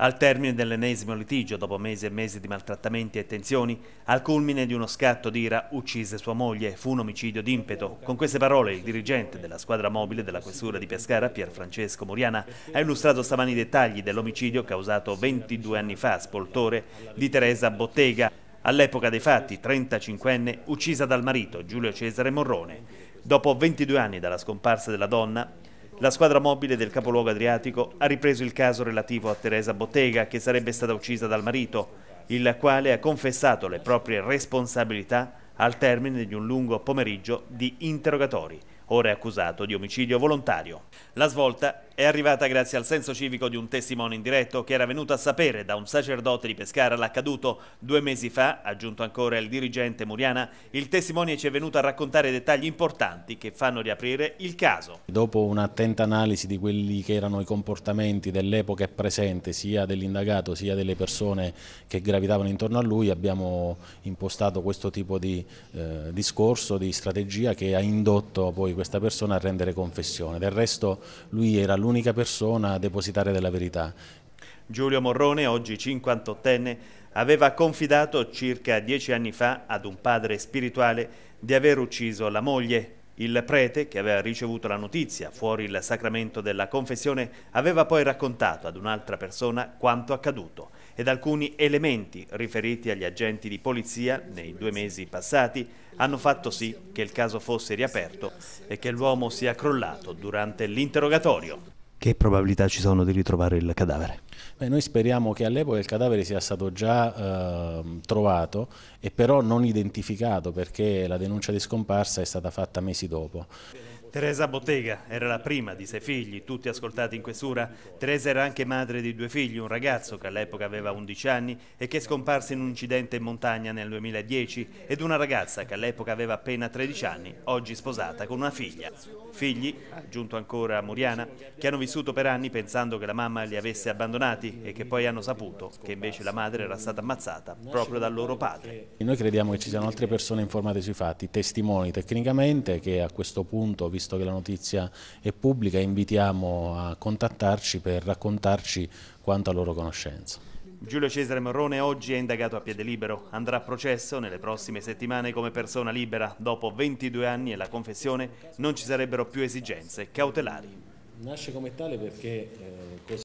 Al termine dell'ennesimo litigio, dopo mesi e mesi di maltrattamenti e tensioni, al culmine di uno scatto d'ira uccise sua moglie, fu un omicidio d'impeto. Con queste parole il dirigente della squadra mobile della questura di Pescara, Pierfrancesco Moriana, ha illustrato stamani i dettagli dell'omicidio causato 22 anni fa a Spoltore di Teresa Bottega, all'epoca dei fatti 35enne, uccisa dal marito Giulio Cesare Morrone. Dopo 22 anni dalla scomparsa della donna, la squadra mobile del capoluogo adriatico ha ripreso il caso relativo a Teresa Bottega che sarebbe stata uccisa dal marito, il quale ha confessato le proprie responsabilità al termine di un lungo pomeriggio di interrogatori ora è accusato di omicidio volontario. La svolta è arrivata grazie al senso civico di un testimone indiretto che era venuto a sapere da un sacerdote di Pescara l'accaduto due mesi fa, aggiunto ancora il dirigente Muriana, il testimone ci è venuto a raccontare dettagli importanti che fanno riaprire il caso. Dopo un'attenta analisi di quelli che erano i comportamenti dell'epoca presente, sia dell'indagato sia delle persone che gravitavano intorno a lui, abbiamo impostato questo tipo di eh, discorso, di strategia che ha indotto poi questa persona a rendere confessione. Del resto lui era l'unica persona a depositare della verità. Giulio Morrone, oggi 58enne, aveva confidato circa dieci anni fa ad un padre spirituale di aver ucciso la moglie. Il prete, che aveva ricevuto la notizia fuori il sacramento della confessione, aveva poi raccontato ad un'altra persona quanto accaduto ed alcuni elementi riferiti agli agenti di polizia nei due mesi passati hanno fatto sì che il caso fosse riaperto e che l'uomo sia crollato durante l'interrogatorio. Che probabilità ci sono di ritrovare il cadavere? Beh, noi speriamo che all'epoca il cadavere sia stato già eh, trovato e però non identificato perché la denuncia di scomparsa è stata fatta mesi dopo. Teresa Bottega era la prima di sei figli, tutti ascoltati in questura. Teresa era anche madre di due figli, un ragazzo che all'epoca aveva 11 anni e che è scomparso in un incidente in montagna nel 2010 ed una ragazza che all'epoca aveva appena 13 anni, oggi sposata con una figlia. Figli, aggiunto ancora a Muriana, che hanno vissuto per anni pensando che la mamma li avesse abbandonati e che poi hanno saputo che invece la madre era stata ammazzata proprio dal loro padre. Noi crediamo che ci siano altre persone informate sui fatti, testimoni tecnicamente che a questo punto vi visto che la notizia è pubblica, invitiamo a contattarci per raccontarci quanto a loro conoscenza. Giulio Cesare Morrone oggi è indagato a piede libero. Andrà a processo nelle prossime settimane come persona libera. Dopo 22 anni e la confessione non ci sarebbero più esigenze cautelari. Nasce come tale perché... Eh,